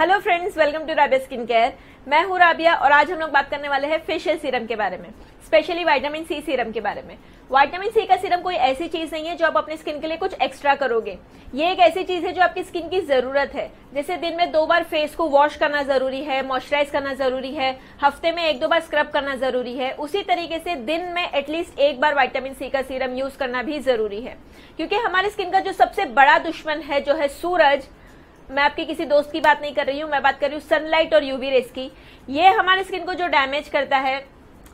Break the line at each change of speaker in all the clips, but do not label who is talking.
hello friends welcome to Rabia skin care मैं हूँ राबिया और आज हम लोग बात करने वाले हैं फेशियल सीरम के बारे में स्पेशली वाइटामिन सी सीरम के बारे में वाइटामिन सी का सीरम कोई ऐसी चीज नहीं है जो आप अपने स्किन के लिए कुछ एक्स्ट्रा करोगे ये एक ऐसी चीज है जो आपकी स्किन की जरूरत है जैसे दिन में दो बार फेस को वॉश करना जरूरी है मॉइस्चराइज करना जरूरी है हफ्ते में एक दो बार स्क्रब करना जरूरी है उसी तरीके से दिन में एटलीस्ट एक बार वाइटामिन सी का सीरम यूज करना भी जरूरी है क्योंकि हमारे स्किन का जो सबसे बड़ा दुश्मन है जो है सूरज मैं आपके किसी दोस्त की बात नहीं कर रही हूँ मैं बात कर रही हूँ सनलाइट और यूवी रेस की ये हमारे स्किन को जो डैमेज करता है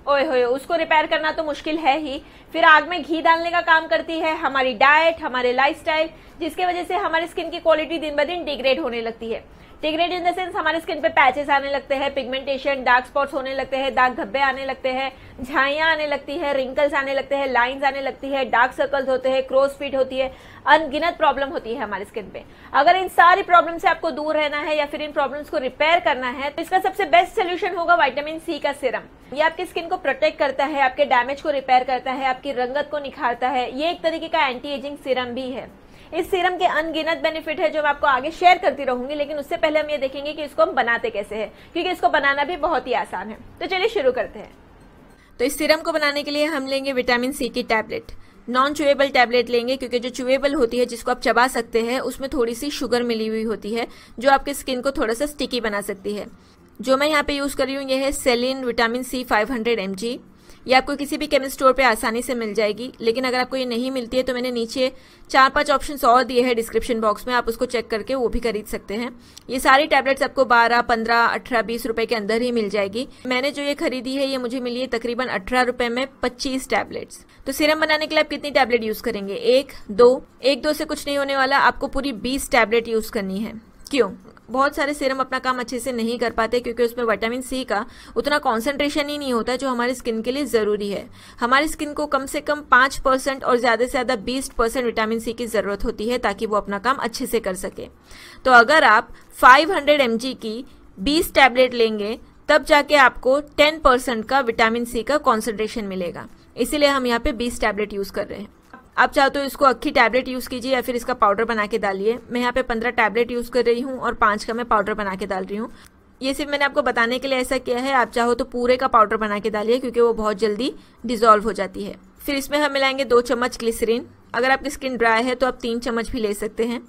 ओए होए उसको रिपेयर करना तो मुश्किल है ही फिर आग में घी डालने का काम करती है हमारी डाइट हमारे लाइफस्टाइल जिसके वजह से हमारी स्किन की क्वालिटी दिन ब दिन डिग्रेड होने लगती है डिग्रेड इन द सेंस हमारे स्किन पे पैचेस आने लगते हैं पिगमेंटेशन डार्क स्पॉट्स होने लगते हैं दाग धब्बे आने लगते हैं झाइया आने लगती है रिंकल्स आने लगते हैं लाइंस आने लगती है डार्क सर्कल्स होते हैं क्रोस फिट होती है अनगिनत प्रॉब्लम होती है हमारे स्किन पे अगर इन सारी प्रॉब्लम से आपको दूर रहना है या फिर इन प्रॉब्लम्स को रिपेयर करना है तो इसका सबसे बेस्ट सोल्यूशन होगा वाइटामिन सी का सिरम ये आपकी स्किन को प्रोटेक्ट करता है आपके डैमेज को रिपेयर करता है आपकी रंगत को निखारता है ये एक तरीके का एंटी एजिंग सीरम भी है इस सीरम के अनगिनत बेनिफिट है जो मैं आपको आगे शेयर करती रहूंगी लेकिन उससे पहले हम ये देखेंगे कि इसको हम बनाते कैसे है क्योंकि इसको बनाना भी बहुत ही आसान है तो चलिए शुरू करते हैं तो इस सीरम को बनाने के लिए हम लेंगे विटामिन सी की टैबलेट नॉन चुएबल टैबलेट लेंगे क्योंकि जो चुएबल होती है जिसको आप चबा सकते हैं उसमें थोड़ी सी शुगर मिली हुई होती है जो आपके स्किन को थोड़ा सा स्टिकी बना सकती है जो मैं यहाँ पे यूज़ कर रही हूँ ये है सेलिन विटामिन सी 500 हंड्रेड ये आपको किसी भी केमिस्ट स्टोर पे आसानी से मिल जाएगी लेकिन अगर आपको ये नहीं मिलती है तो मैंने नीचे चार पांच ऑप्शंस और दिए हैं डिस्क्रिप्शन बॉक्स में आप उसको चेक करके वो भी खरीद सकते हैं ये सारी टैबलेट्स आपको 12, 15, 18, 20 रुपए के अंदर ही मिल जाएगी मैंने जो ये खरीदी है ये मुझे मिली है तकरीबन अठारह रुपए में पच्चीस टैबलेट्स तो सीरम बनाने के लिए आप कितनी टैबलेट यूज करेंगे एक दो एक दो से कुछ नहीं होने वाला आपको पूरी बीस टैबलेट यूज करनी है क्यों बहुत सारे सीरम अपना काम अच्छे से नहीं कर पाते क्योंकि उसमें विटामिन सी का उतना कॉन्सेंट्रेशन ही नहीं होता जो हमारे स्किन के लिए ज़रूरी है हमारी स्किन को कम से कम पाँच परसेंट और ज़्यादा से ज़्यादा बीस परसेंट विटामिन सी की ज़रूरत होती है ताकि वो अपना काम अच्छे से कर सके तो अगर आप फाइव हंड्रेड की बीस टैबलेट लेंगे तब जाके आपको टेन परसेंट का विटामिन सी का कॉन्सेंट्रेशन मिलेगा इसीलिए हम यहाँ पे बीस टैबलेट यूज़ कर रहे हैं आप चाहो तो इसको अक्खी टैबलेट यूज़ कीजिए या फिर इसका पाउडर बना के डालिए मैं यहाँ पे पंद्रह टैबलेट यूज़ कर रही हूँ और पांच का मैं पाउडर बना के डाल रही हूँ ये सिर्फ मैंने आपको बताने के लिए ऐसा किया है आप चाहो तो पूरे का पाउडर बना के डालिए क्योंकि वो बहुत जल्दी डिजोल्व हो जाती है फिर इसमें हम मिलाएंगे दो चम्मच ग्लिसरीन अगर आपकी स्किन ड्राई है तो आप तीन चम्मच भी ले सकते हैं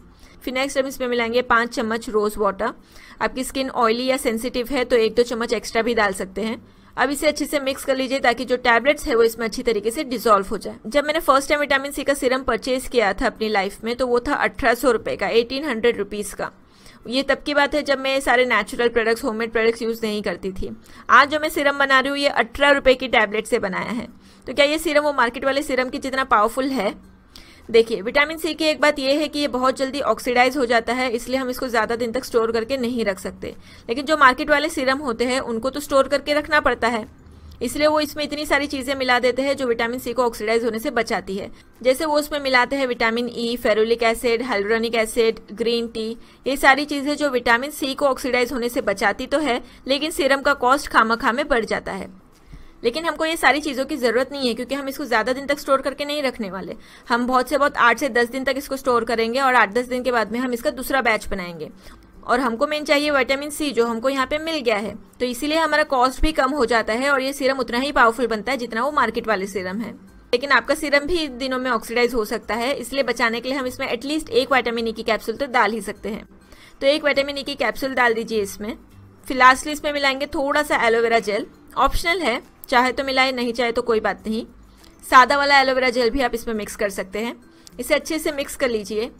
फिर नेक्स्ट हम इसमें मिलाएंगे पाँच चम्मच रोज़ वाटर आपकी स्किन ऑयली या सेंसिटिव है तो एक दो चम्मच एक्स्ट्रा भी डाल सकते हैं अब इसे अच्छे से मिक्स कर लीजिए ताकि जो टैबलेट्स है वो इसमें अच्छी तरीके से डिजोल्व हो जाए जब मैंने फर्स्ट टाइम विटामिन सी का सीरम परचेज किया था अपनी लाइफ में तो वो था अठारह सौ रुपये का एटीन हंड्रेड रुपीज़ का ये तब की बात है जब मैं सारे natural products homemade products use नहीं करती थी आज जो मैं सीरम बना रही हूँ ये अठारह रुपये की टैबलेट से बनाया है तो क्या ये सीरम वो मार्केट वाले सीरम की जितना पावरफुल है देखिए विटामिन सी की एक बात यह है कि ये बहुत जल्दी ऑक्सीडाइज हो जाता है इसलिए हम इसको ज़्यादा दिन तक स्टोर करके नहीं रख सकते लेकिन जो मार्केट वाले सीरम होते हैं उनको तो स्टोर करके रखना पड़ता है इसलिए वो इसमें इतनी सारी चीज़ें मिला देते हैं जो विटामिन सी को ऑक्सीडाइज होने से बचाती है जैसे वो उसमें मिलाते हैं vitamin E ferulic acid hyaluronic acid green tea ये सारी चीज़ें जो विटामिन सी को ऑक्सीडाइज होने से बचाती तो है लेकिन सीरम का कॉस्ट खामा में बढ़ जाता है लेकिन हमको ये सारी चीज़ों की ज़रूरत नहीं है क्योंकि हम इसको ज़्यादा दिन तक स्टोर करके नहीं रखने वाले हम बहुत से बहुत आठ से दस दिन तक इसको स्टोर करेंगे और आठ दस दिन के बाद में हम इसका दूसरा बैच बनाएंगे और हमको मेन चाहिए विटामिन सी जो हमको यहाँ पे मिल गया है तो इसीलिए हमारा कॉस्ट भी कम हो जाता है और ये सीरम उतना ही पावरफुल बनता है जितना वो मार्केट वाले सीरम है लेकिन आपका सीरम भी दिनों में ऑक्सीडाइज हो सकता है इसलिए बचाने के लिए हम इसमें एटलीस्ट एक वाइटामिन ई e की कैप्सूल तो डाल ही सकते हैं तो एक वाइटामिन ई e की कैप्सूल डाल दीजिए इसमें फिर लास्टली इसमें मिलाएंगे थोड़ा सा एलोवेरा जेल ऑप्शनल है चाहे तो मिलाए नहीं चाहे तो कोई बात नहीं सादा वाला एलोवेरा जेल भी आप इसमें मिक्स कर सकते हैं इसे अच्छे से मिक्स कर लीजिए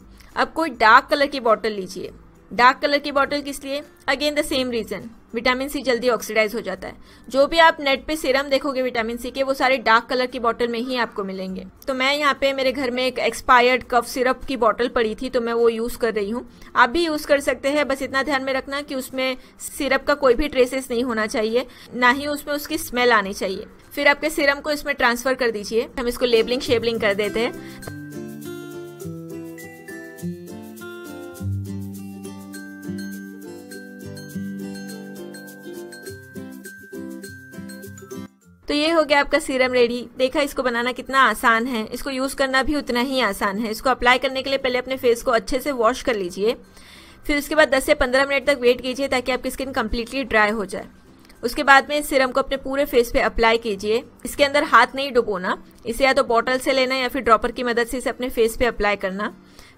अब कोई डार्क कलर की बॉटल लीजिए डार्क कलर की बॉटल किस लिए again the same reason vitamin C जल्दी ऑक्सीडाइज हो जाता है जो भी आप नेट पे सीरम देखोगे विटामिन सी के वो सारे डार्क कलर की बॉटल में ही आपको मिलेंगे तो मैं यहाँ पे मेरे घर में एक एक्सपायर्ड कफ सिरप की बॉटल पड़ी थी तो मैं वो यूज़ कर रही हूँ आप भी यूज़ कर सकते हैं बस इतना ध्यान में रखना कि उसमें सिरप का कोई भी ट्रेसेस नहीं होना चाहिए ना ही उसमें उसकी स्मेल आनी चाहिए फिर आपके सिरम को इसमें ट्रांसफर कर दीजिए हम इसको लेबलिंग शेबलिंग कर देते हैं तो ये हो गया आपका सीरम रेडी देखा इसको बनाना कितना आसान है इसको यूज़ करना भी उतना ही आसान है इसको अप्लाई करने के लिए पहले अपने फेस को अच्छे से वॉश कर लीजिए फिर उसके बाद 10 से 15 मिनट तक वेट कीजिए ताकि आपकी स्किन कम्प्लीटली ड्राई हो जाए उसके बाद में इस सीरम को अपने पूरे फेस पे अप्लाई कीजिए इसके अंदर हाथ नहीं डुबोना इसे या तो बॉटल से लेना या फिर ड्रॉपर की मदद से इसे अपने फेस पे अप्लाई करना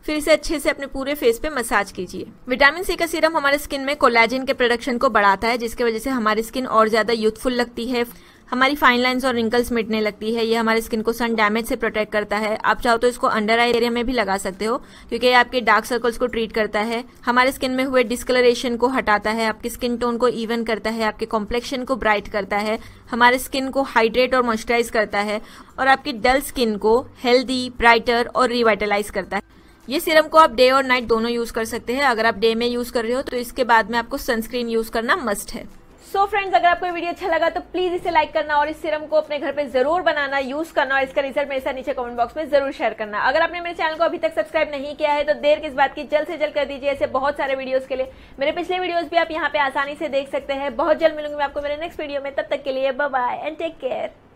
फिर इसे अच्छे से अपने पूरे फेस पे मसाज कीजिए विटामिन सी का सीरम हमारे स्किन में कोलेजिन के प्रोडक्शन को बढ़ाता है जिसकी वजह से हमारी स्किन और ज्यादा यूथफुल लगती है हमारी फाइन लाइंस और रिंकल्स मिटने लगती है ये हमारे स्किन को सन डैमेज से प्रोटेक्ट करता है आप चाहो तो इसको अंडर आई एरिया में भी लगा सकते हो क्योंकि ये आपके डार्क सर्कल्स को ट्रीट करता है हमारे स्किन में हुए डिस्कलरेशन को हटाता है आपकी स्किन टोन को इवन करता है आपके कॉम्प्लेक्शन को ब्राइट करता है हमारे स्किन को हाइड्रेट और मॉइस्चराइज करता है और आपकी डल स्किन को हेल्दी ब्राइटर और रिवाइटलाइज करता है ये सीरम को आप डे और नाइट दोनों यूज कर सकते हैं अगर आप डे में यूज कर रहे हो तो इसके बाद में आपको सनस्क्रीन यूज करना मस्ट है सो so फ्रेंड्स अगर आपको वीडियो अच्छा लगा तो प्लीज इसे लाइक करना और इस सिरम को अपने घर पे जरूर बनाना यूज करना और इसका रिजल्ट मेरे साथ नीचे कमेंट बॉक्स में जरूर शेयर करना अगर आपने मेरे चैनल को अभी तक सब्सक्राइब नहीं किया है तो देर किस बात की जल्द से जल्द कर दीजिए ऐसे बहुत सारे वीडियो के लिए मेरे पिछले वीडियो भी आप यहाँ पे आसानी से देख सकते हैं बहुत जल्द मिलूंगी मैं आपको मेरे नेक्स्ट वीडियो में तब तक के लिए बाय एंड टेक केयर